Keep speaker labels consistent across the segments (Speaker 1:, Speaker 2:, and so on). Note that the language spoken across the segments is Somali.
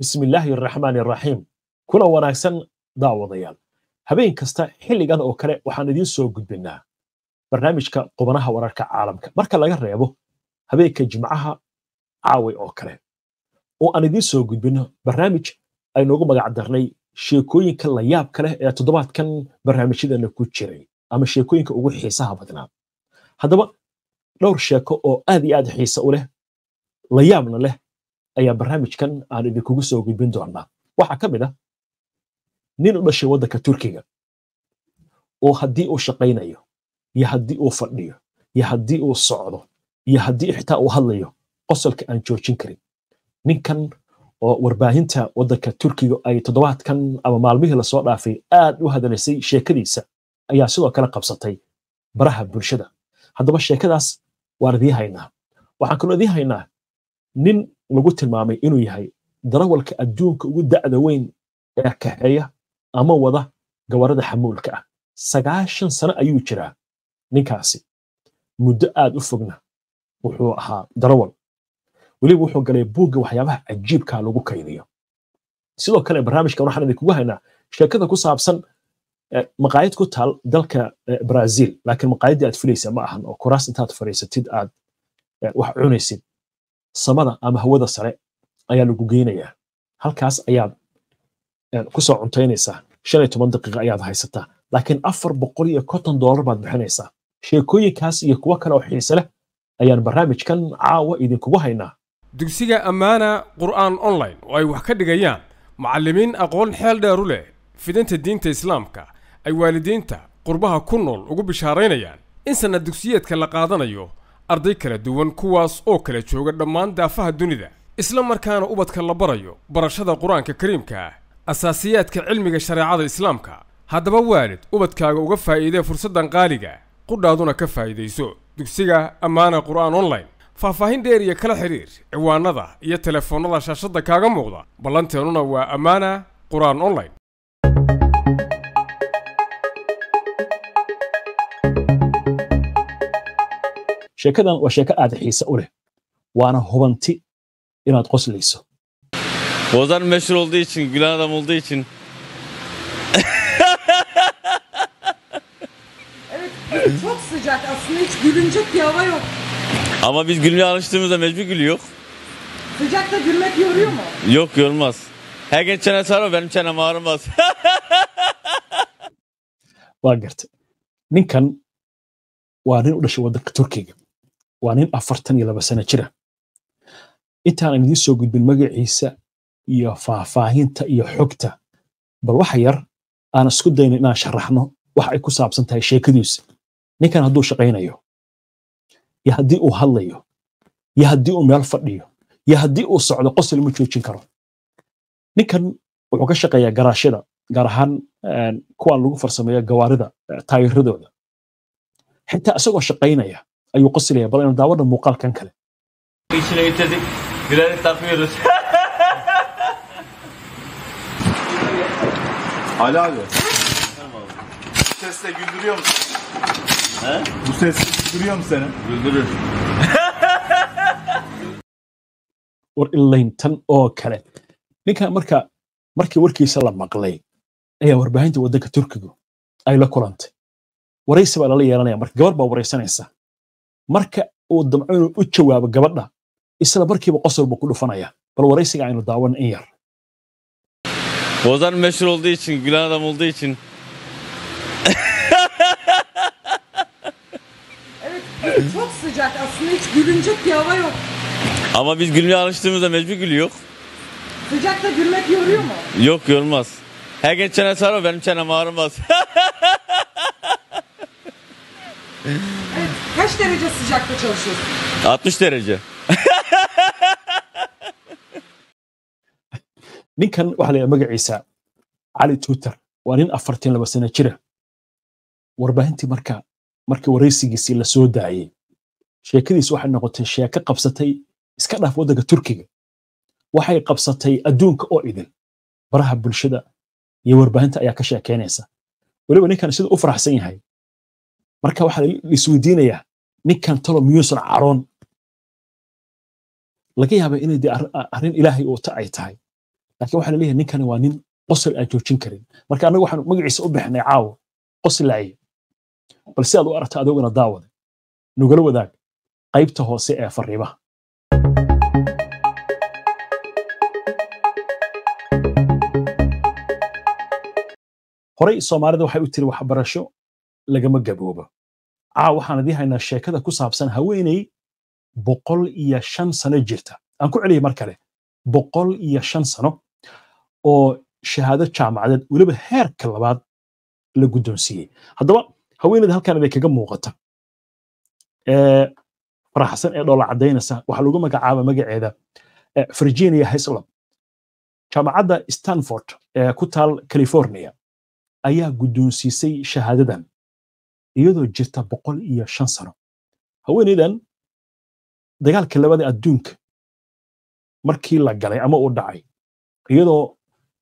Speaker 1: bismi illaahi araxmaan araxiim kula wanaagsan daawadayaal habeen kasta xilligan oo kale waxaan idiin soo gudbinaa barnaamijka qubanaha wararka caalamka marka laga reebo habeenka jimcaha caawi oo kale oo aan idiin soo gudbino barnaamij aynoogu magac darnay sheekooyinka la yaabka leh ee toddobaadkan barnaamijyadana ku jiray ama sheekooyinka ugu xiisaha badnaa haddaba dhowr sheeko oo aad iyo aad xiise u leh la yaabna leh ayaa barnaamijkan aan idinkugu soo gudbin doonaa waxaa ka mid ah nin u dhashay waddanka turkiga oo haddii uu shaqaynayo iyo haddii uu fadhiyo iyo haddii uu socdo iyo haddii xitaa uu hadlayo qosolka aan joojin karin ninkan oo warbaahinta waddanka turkiga ay toddobaadkan ama maalmihii lasoo dhaafay aad u hadalaysay sheekadiisa ayaa sidoo kale qabsatay baraha bulshada haddaba sheekadaas waan idiin haynaa waxaan kaloo idiin haynaa nin lagu tilmaamay inuu yahay darawalka adduunka ugu da'da weyn ee kaxeeya ama wada gabarada xamuulka ah sagaashan sano ayuu jiraa ninkaasi muddo aad u fogna wuxuu ahaa darawal weliba wuxuu galay buugga waxyaabaha cajiibka ah lagu kaydiyo sidoo kale barnaamijkan waxaan idinkugu haynaa sheekada ku saabsan eh, maqaayad ku taal dalka eh, brazil laakiin maqaayaddii aad filaysa ma ahan oo kuraas intaad fadhiisatid aad eh, wax cunaysid samada ama hawada sare ayaa lagu geynayaa halkaas ayaad eh, kusoo cuntaynaysaa shan iyo toban daqiiqa ayaad haysataa laakiin afar boqol iyo konton dollar baad bixinaysaa sheekooyinkaas iyo kuwo kale oo xiise leh ayaan barnaamijkan caawa idinkugu haynaa
Speaker 2: dugsiga ammaana qur'aan online oo ay wax ka dhigayaan macallimiin aqoon xeel dheeru leh fidinta diinta islaamka ay waalidiinta qurbaha ku nool ugu bishaaraynayaan in sanad dugsiyeedka la qaadanayo arday kala duwan kuwaas oo kala jooga dhammaan daafaha dunida isla markaana ubadka la barayo barashada qur-aanka kariimka ah asaasiyaadka cilmiga shareecada islaamka haddaba waalid ubadkaaga uga faa'iidee fursaddan qaaliga qudhaaduna ka faa'iidayso dugsiga ammaana qur'aan online faahfaahin dheer iyo kala xidhiir ciwaanada iyo telefoonnada shaashadda kaaga muuqda ballanteenuna waa ammaana qur'aan online
Speaker 1: sheekadan waa sheeko aad xiise u leh waana hubanti inaad qoslayso Bozan meşhur olduğu için, gülen adam olduğu için.
Speaker 2: evet, çok sıcak. Aslında hiç gülünecek bir hava yok.
Speaker 1: Ama biz gülmeye alıştığımızda mecbur gülüyor.
Speaker 2: Sıcakta gülmek yoruyor mu?
Speaker 1: Yok, yormaz. Her gün çene sarar, benim çenem ağrımaz. Waa gartay. Ninkan waa nin u dhashay waddanka waa nin afartan iyo laba sano jira intaanan idiin soo gudbin magaciisa iyo faahfaahinta iyo xogta bal waxa yar aan isku dayno inaan sharaxno waxa ay ku saabsan tahay sheekadiisa ninkan hadduu shaqaynayo iyo haddii uu hadlayo iyo haddii uu meel fadhiyo iyo haddii uu socdo qosol ma joojin karo ninkan wuxuu ka shaqeeyaa garaashyada gaar ahaan eh, kuwaan lagu farsameeyo gawaarida eh, taayirradooda xitaa isagoo shaqaynaya ayuu qoslayay bal inuu daawadna muuqaalkan kale Ali abi.
Speaker 2: Bu sesle güldürüyor musun? He?
Speaker 1: Bu ses güldürüyor mu seni? Güldürür. war ilayntan oo kale ninka marka markii warkiisa la maqlay ayaa warbaahinta waddanka turkigu ay la kulantay waraysi baa lala yeelanaya marka gabar baa waraysanaysa marka uu damco inuu u jawaabo gabadha isla markiiba qosobba ku dhufanaya bal waraysiga aynu daawan in yar Bozan meşhur olduğu için, gülen adam olduğu için.
Speaker 2: evet, çok sıcak. Aslında hiç gülünecek bir hava yok.
Speaker 1: Ama biz gülmeye alıştığımızda mecbur gülüyor.
Speaker 2: Sıcakta gülmek yoruyor mu?
Speaker 1: Yok, yormaz. Herkes çene sarıyor, benim çenem ağrımaz.
Speaker 2: 60 derece sıcakta çalışıyorsun.
Speaker 1: 60 derece. ninkan waxaa la magaciisa cali twitter waa nin afartan laba sano jira warbaahintii marka markii waraysigiisii la soo daayey sheekadiis waxay noqotay sheeko qabsatay iska dhaaf wadanka turkiga waxay qabsatay adduunka oo idin baraha bulshada iyo warbaahinta ayaa ka sheekeynaysa weliba ninkan sida u faraxsan yahay marka waxaa laisweydiinayaa ninkan talo miyuusan caroon laga yaaba inay dee arrin ilaahay oota ay tahay lakiin waxaa laleeyahay ninkani waa nin qosol aan joojin karin marka annaga waxaan magaciisa u bixnay caawa qoslaaye bal si aad u aragto adoogana daawada nugala wadaag qaybta hoose ee eh, fariimaha horey soomaalida waxay u tiri waxbarasho lagama gaboobo Ah, waxaan idii haynaa sheekada ku saabsan haweeney boqol iyo shan sano jirta aan ku celiyay mar kale boqol iyo shan sano oo shahaado jaamacadeed weliba heerka labaad la guddoonsiiyey haddaba haweeneyda halkaan bay kaga muuqata faraxsan ee dhoola caddaynaysa waxaa lagu magacaaba magaceeda virginia hislop jaamacadda stanford ee ku taal california ayaa guddoonsiisay shahaadadan iyadoo jirta boqol iyo shan sano haweeneydan dagaalkii labada adduunka markii la galay ama uu dhacay iyadoo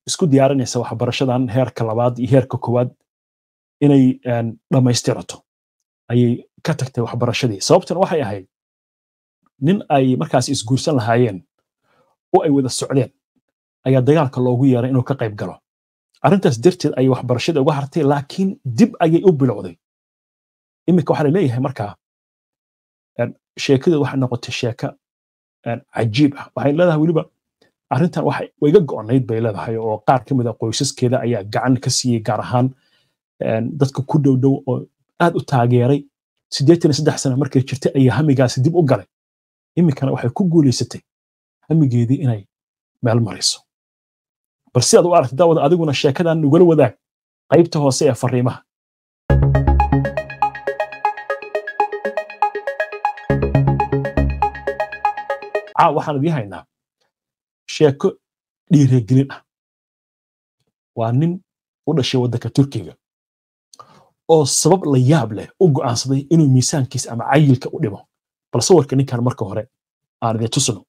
Speaker 1: isku diyaarinaysa waxbarashadan heerka labaad iyo heerka koowaad inay ehm, dhammaystirato ayay ka tagtay waxbarashadii sababtuna waxay ahayd nin ay markaas isguursan lahaayeen oo ay wada socdeen ayaa dagaalka loogu yeeray inuu ka qayb galo arrintaas darteed ayay waxbarashada uga hartay laakiin dib ayay u bilowday imika waxaa laleeyahay markaa sheekada waxaa noqotay sheeka cajiib ah waxay leedahay weliba arrintan way iga go'onayd bay leedahay oo qaar ka mid a ah qoysaskeeda ayaa gacan ka siiyey gaar ahaan dadka ku dhowdhow oo aad u taageeray siddeetan iyo saddex sano markay jirtay ayaa hamigaasi dib u galay iminkana waxay ku guuleysatay hamigeedii inay meel mariso bal si aad u aragta daawada adiguna sheekadan nugala wadaag qaybta hoose ee fariimaha caaw ah, waxaan idiin haynaa sheeko dhiiragelin ah waa nin u dhashay waddanka turkiga oo sabab la yaab leh u go'aansaday inuu miisaankiis ama cayilka u dhimo bal sawirka ninkan marka hore aan idin tusno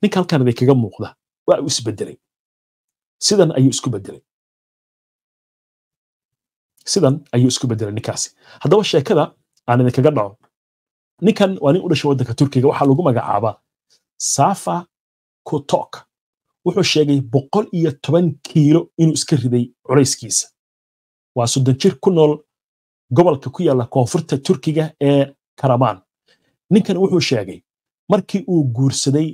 Speaker 1: ninka halkan idin kaga muuqda waa uu isbedelay sidan ayuu isku bedelay sidan ayuu isku bedelay ninkaasi haddaba sheekada aan idin kaga dhaco ninkan waa nin u dhashay waddanka turkiga waxaa lagu magacaabaa safa kutok wuxuu sheegay boqol iyo toban kiilo inuu iska riday culayskiisa waa soddon jir ku nool gobolka ku yaalla koonfurta turkiga ee karamaan ninkan wuxuu sheegay markii uu guursaday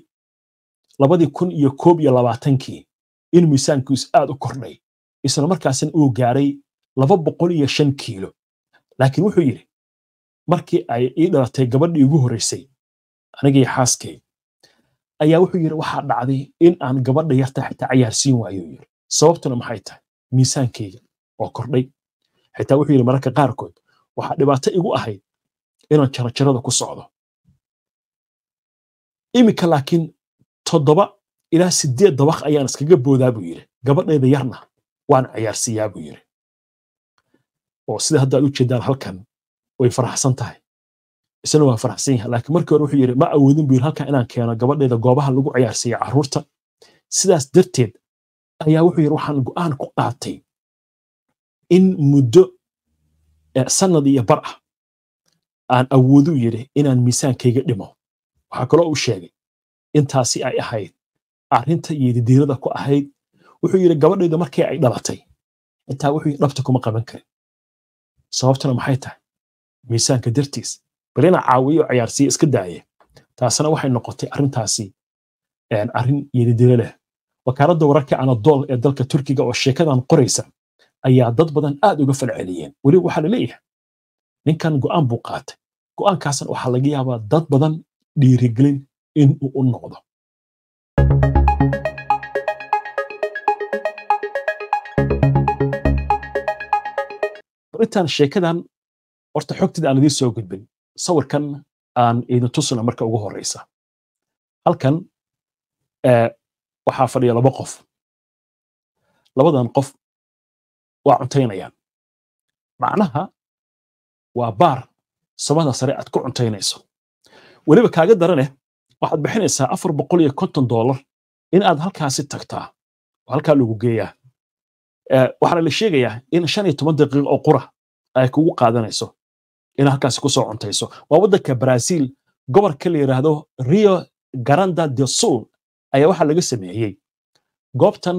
Speaker 1: labadii kun iyo koob iyo labaatankii in miisaankiisu aad u kordhay isla markaasna uu gaaray laba boqol iyo shan kiilo laakiin wuxuu yidhi markii ay ii dhalatay gabadhii ugu horraysay anigii xaaskay ayaa wuxuu yidhi waxaa dhacday in aan gabadha yarta xitaa cayaarsiin waayo yidhi sababtuna maxay tahay miisaankeyga oo kordhay xitaa wuxuu yidhi mararka qaarkood waxaa dhibaato igu ahayd inaan jarajarada ku socdo iminka laakiin toddoba ilaa siddeed dabaq ayaan iskaga boodaa buu yidhi gabadhayda yarna waan cayaarsiiyaa buu yidhi oo sida haddaad u jeedaan halkan way faraxsan tahay isna waa faraxsan yahay laakiin markii hore wuxuu yidhi ma awoodin buu halkaa inaan keeno gabadheeda goobaha lagu ciyaarsiiya carruurta sidaas darteed ayaa wuxuu yidhi waxaan aan ku qaatay in muddo e, sanad iyo bar ah aan awoodu yidhi inaan miisaankayga dhimo waxaa kaloo uu sheegay intaasi ay ahayd arrinta iyo didiirada ku ahayd wuxuu yidhi gabadhayda markii ay dhalatay xitaa wuxuu yidhi dhabta kuma qaban karin sababtuna maxay tahay miisaanka dartiis balina caawiyo ciyaarsiiya iska daaye taasna waxay noqotay arintaasi arrin yelidilo leh wakaaladda wararka anadool ee dalka turkiga oo sheekadan qoraysa ayaa dad badan aad uga falceliyeen weliba waxaa la leeyahay ninkan go'aan buu qaatay go'aankaasna waxaa laga yaabaa dad badan dhiirigelin in uu u noqdo intaan sheekadan horta xogtida aan idiin soo gudbin sawirkan aan idin tusina marka ugu horeysa halkan eh, waxaa fadhiya laba qof labadan qof waa cuntaynayaan macnaha waa baar samada sare aad ku cuntaynayso weliba kaaga daraneh waxaad bixinaysaa afar boqol iyo konton dollar in aad halkaasi tagtaa oo halkaa lagu geeyaa eh, waxaana la sheegayaa in shan iyo toban daqiiq oo qura ay kugu qaadanayso ina halkaasi kusoo cuntayso waa waddanka brazil gobolka la yidhaahdo rio garanda de sul ayaa waxaa laga sameeyey goobtan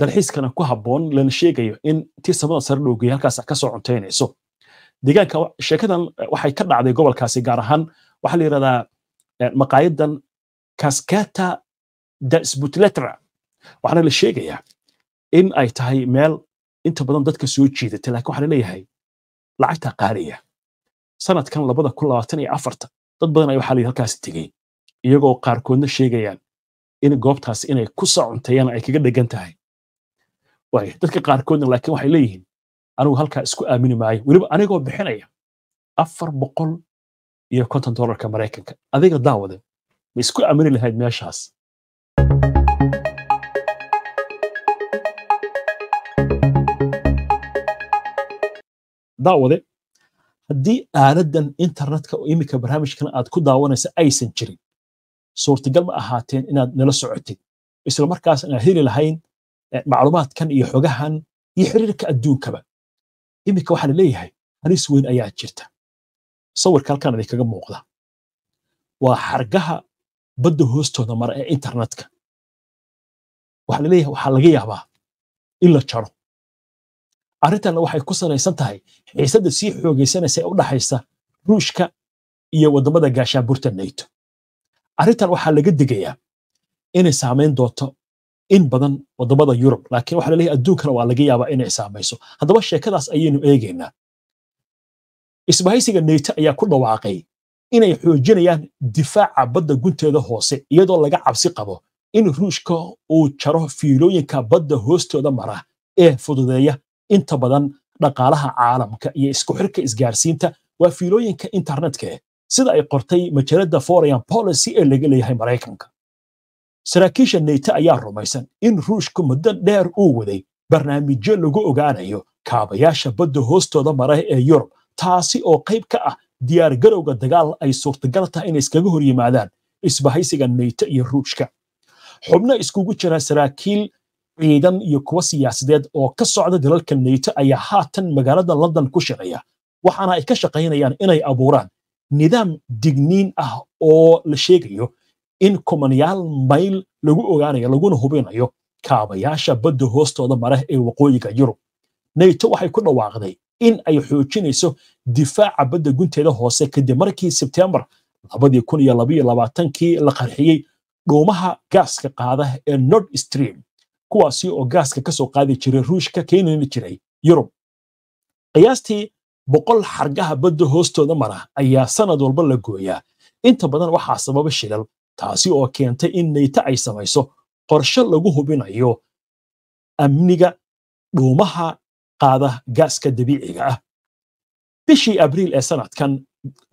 Speaker 1: dalxiiskana ku habboon lana sheegayo in tii samada sare dhoogeey halkaas kasoo cuntaynayso deegaanka sheekadan eh, waxay ka dhacday gobolkaasi gaar ahaan waxaa la yidhahdaa eh, maqaayadan cascata da sbutletra waxaana la sheegayaa in ay tahay meel inta badan dadka soo jiidatay lakin waxaa la leeyahay lacagta qaaliya sanadkan labada kun labaatan iyo afarta dad badan ayaa waxaa la yidhi halkaasi tegey iyagoo qaarkoodna sheegayaan in goobtaas inay ku socunteeyaan ay kaga dhegan tahay dadka qaarkoodna laakiin waxay leeyihiin anigu halkaa isku aamini maayo weliba anigoo bixinaya afar boqol iyo konton dollarka maraykanka adiga daawade ma isku aamini lahayd meeshaas daawade haddii aanadan internetka oo iminka barnaamijkan aad ku daawanaysa aysan jirin suurtagal ma ahaateen inaad nala socotid isla markaas inaad heli lahayn eh, macluumaadkan iyo xogahan iyo xiriirka adduunkaba iminka waxaan leeyahay halis weyn ayaa jirta sawirka halkan idinkaga muuqda waa xargaha badda hoostooda mara ee internetka waxaa laleeyahay waxaa laga yaabaa in la jaro arrintanna waxay ku sanaysan tahay xiisada sii xoogaysanaysa ee u dhaxaysa ruushka iyo waddamada gaashaaburta nayto arrintan waxaa laga degayaa inay saamayn doonto in badan waddamada yurub laakiin waxa laleeyahay adduunkana waa laga yaabaa inay saamayso haddaba sheekadaas ayaynu eegaynaa isbahaysiga nayto ayaa ku dhawaaqay inay xoojinayaan difaaca badda gunteeda hoose iyadoo laga cabsi qabo in ruushka uu jaro fiilooyinka badda hoostooda mara ee fududeeya inta badan dhaqaalaha caalamka iyo isku xirka isgaarsiinta waa fiilooyinka internetka eh sida ay qortay majalada foreign policy ee laga leeyahay maraykanka saraakiisha neyta ayaa rumaysan in ruushka muddo dheer uu waday barnaamijyo lagu ogaanayo kaabayaasha badda hoostooda maray ee yurub taasi oo qayb ka ah diyaargarowga dagaal ay suurtagal tahay inay iskaga hor yimaadaan isbahaysiga neyta iyo ruushka xubno iskugu jira saraakiil ciidan iyo kuwa siyaasadeed oo ka socda dalalka neyto ayaa haatan magaalada london ku shaqeeya waxaana ay ka shaqaynayaan inay abuuraan nidaam digniin ah oo la sheegayo in kumanayaal mayl lagu ogaanayo laguna hubinayo kaabayaasha badda hoostooda mare ee waqooyiga yurub nayto waxay ku dhawaaqday in ay xoojinayso difaaca badda gunteeda hoose kadib markii sebtembar labadii kun iyo labaiyo labaatankii la qarxiyey dhuumaha gaaska qaada ee nord stream kuwaasi oo gaaska kasoo qaadi jiray ruushka keenani jiray yurub qiyaastii boqol xargaha badda hoostooda mara ayaa sanad walba la gooyaa inta badan waxaa sababa shilal taasi oo keentay in neyta ay samayso qorshe lagu hubinayo amniga dhuumaha qaada gaaska dabiiciga ah bishii abriil ee sanadkan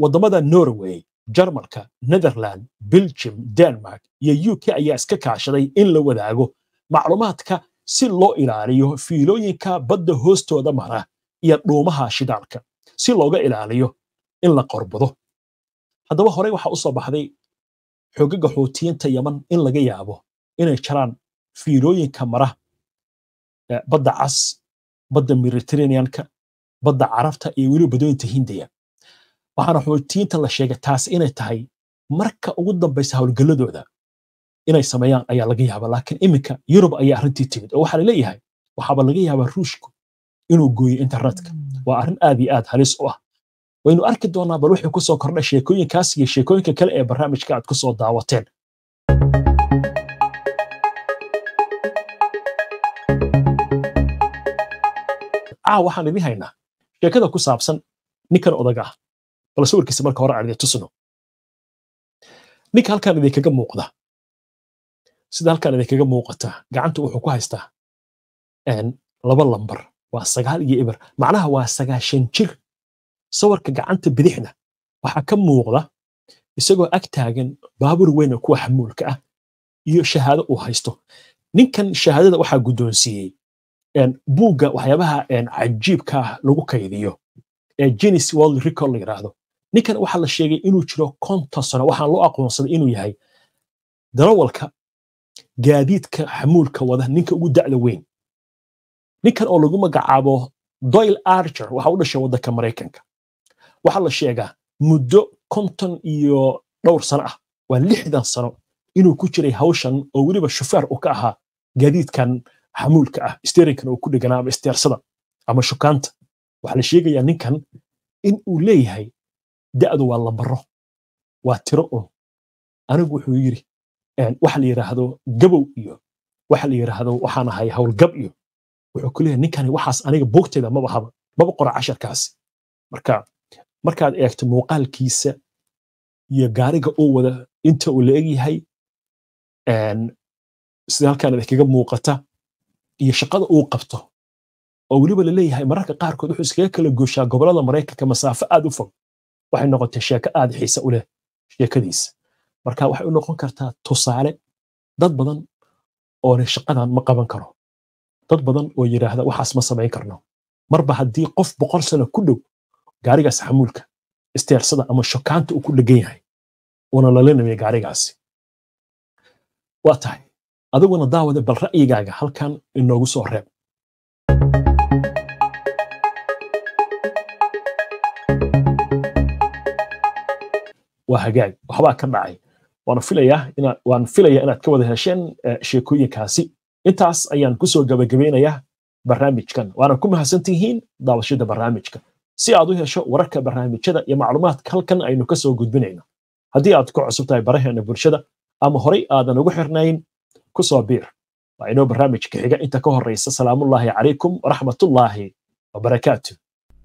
Speaker 1: waddamada norway jarmalka netherland belgium denmark iyo u k ayaa iska kaashaday in la wadaago macluumaadka si loo ilaaliyo fiilooyinka badda hoostooda mara iyo dhuumaha shidaalka si looga ilaaliyo in la qorbado haddaba horey waxaa usoo baxday xogaga xuutiyiinta yaman in laga yaabo inay jaraan fiilooyinka mara eh, badda cas badda mediterraneanka badda carabta iyo weliba badooyinta hindiya waxaana xuutiyiinta la sheegay taas inay tahay marka ugu dambaysa howlgalladooda inay sameeyaan ayaa laga yaaba laakiin iminka yurub ayaa arrintii timid oo waxaa laleeyahay waxaaba laga yaabaa ruushku inuu gooyo internetka waa arrin aad iyo aad halis u ah waynu arki doonaa bal wixii kusoo kordhay sheekooyinkaas iyo sheekooyinka kale ee barnaamijka aad kusoo daawateen ah waxaan idin haynaa sheekada ku saabsan ninkan odaga ah bal sawirkiisa marka hore aan idin tusno ninka halkan idinkaga muuqda sida halkan idinkaga muuqata gacanta wuxuu ku haystaa laba lambar waa sagaal iyo eber macnaha waa sagaashan jir sawirka gacanta bidixna waxaa ka muuqda isagoo ag taagan baabur weyn oo kuwa xamuulka ah iyo shahaado uu haysto ninkan shahaadada waxaa guddoonsiiyey buugga waxyaabaha cajiibka ah lagu kaydiyo ee genis world record la yidhaahdo ninkan waxaa la sheegay inuu jiro konton sano waxaan loo aqoonsaday inuu yahay darawalka gaadiidka xamuulka wada ninka ugu da'da weyn ninkan oo lagu magacaabo doyl archer waxa u dhashay waddanka maraykanka waxaa la sheegaa muddo konton iyo dhowr sano ah waa lixdan sano inuu ku jiray hawshan oo weliba shufeer u ka ahaa gaadiidkan xamuulka ah steerinkan oo ku dheganaa ama steersada ama shukaanta waxaa la sheegayaa ninkan in uu leeyahay da'du waa lambaro waa tiro un anigu wuxuu yidhi waxa la yidhaahdo gabow iyo waxa la yidhaahdo waxaan ahay howlgab iyo wuxuu ku ninkani waxaas aniga buugteeda maba haba maba qora casharkaasi marka markaad eegto muuqaalkiisa iyo gaariga uu wada inta uu la egyahay sida halkaanad kaga muuqata iyo shaqada uu qabto oo weliba la leeyahay mararka qaarkood wuxuu iskaga kala gooshaa gobolada maraykanka masaafo aad u fog waxay noqotay sheeko aad xiisa u leh sheekadiisa marka waxay u noqon kartaa tusaale dad badan oone shaqadan ma qaban karo dad badan oo yidhaahda waxaas ma samayn karno marba haddii qof boqol sano ku dhow gaarigaas xamuulka isteersada ama shokaanta uu ku dhegan yahay uuna lalinamaya gaarigaasi waa tahay adiguna daawade bal ra'yigaaga halkan inoogu soo reeb waa hagaag waxbaa ka dhacay waan filayaa inaad ka wada hesheen eh, sheekooyinkaasi intaas ayaan kusoo gabagabeynayaa barnaamijkan waana ku mahadsan tihiin daawashada barnaamijka si aad u hesho wararka barnaamijyada iyo macluumaadka halkan aynu kasoo gudbinayno haddii aad ku cusub tahay baraheena bulshada ama horey aadan ugu xirnayn kusoo biir waa inoo barnaamijka xiga inta ka horeysa salaamullaahi calaykum waraxmatullaahi wabarakaatu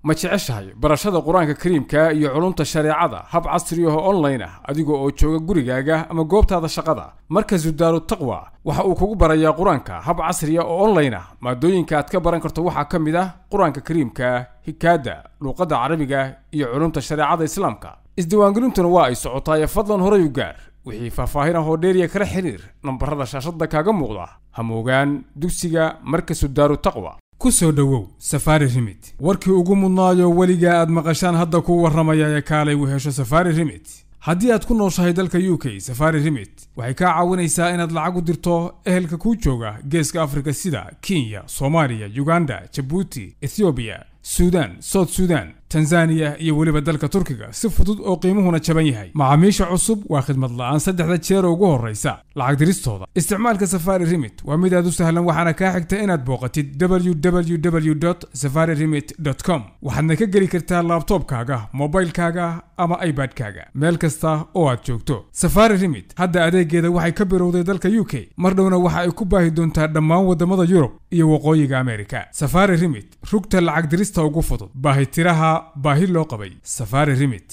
Speaker 2: ma jeceshahay barashada qur-aanka kariimka iyo culumta shareecada hab ah oo online ah adiga oo jooga gurigaaga ama goobtaada shaqada markasu daaru taqwa waxa uu kugu barayaa qur-aanka hab casriya ah oo online ah maadooyinka aad ka baran karto waxaa ka mid ah qur-aanka kariimka hikaada luuqadda carabiga iyo culumta shareecada islaamka isdiiwaangelintuna waa ay socotaaye fadlan horay u gaar wixii faahfaahin ah oo dheeriya kala xidhiir nambarada shaashadda kaaga muuqda hamoogaan dugsiga markasu daaru taqwa ku soo dhowow safaari rimit warkii ugu mudnaayo weligaa aad maqashaan hadda kuu warramaya ee kaalay u hesho safaari rimit haddii aad ku nooshahay dalka u k safari rimit waxay kaa caawinaysaa inaad lacag u dirto ehelka kuu jooga geeska afrika sida kenya soomaaliya uganda jabuuti ethoobiya suudaan south suudaan tanzaniya iyo weliba dalka turkiga si fudud oo qiimuhuna jaban yahay macaamiisha cusub waa khidmad la'aan saddexda jeer oo ugu horraysa lacag diristooda isticmaalka safari remit waa mid aad u sahlan waxaana kaa xigta inaad booqatid www safari remit com waxaadna ka geli kartaa laabtoobkaaga mobilkaaga ama ibadkaaga meel kasta oo aad joogto safari remit hadda adeegeeda waxay ka bilowday dalka u k mar dhowna waxa ay ku baahi doontaa dhammaan waddamada yurub iyo waqooyiga amerika safari remit rugta lacag dirista ugu fudud baahitiraha baahi loo qabay safaari rimit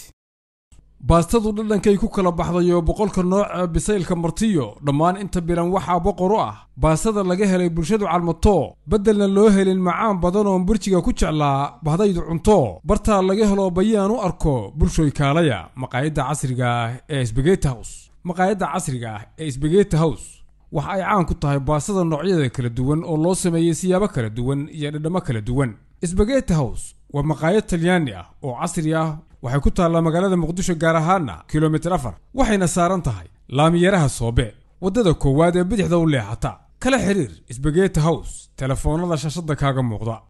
Speaker 2: baastadu dhadhankay ku kala baxday oo boqolka nooc ee bisaylka martiyo dhammaan inta bilan waxaa boqor u ah baastada laga helay bulshadu calmatoo beddelna loo helin macaan badan oon burjiga ku jeclaa bahdaydu cunto bartaa laga helo bayaan u arko bulshoy kaalaya maqaayadda casriga ah ee sbegeti hows maqaayadda casriga ah ee sbegeti house waxa ay caan ku tahay baastada noocyada kala duwan oo loo sameeyey siyaabo kala duwan iyo dhadhamo kala duwan sbegeti hows waa maqaayad talyaani ah oo casri ah waxay ku taallaa magaalada muqdisho gaar ahaana kilomitir afar waxayna saaran tahay laamiyaraha soobe waddada koowaad ee bidixda u leexata kala xidhiir sbegeeti house telefoonnada shashadda kaaga muuqda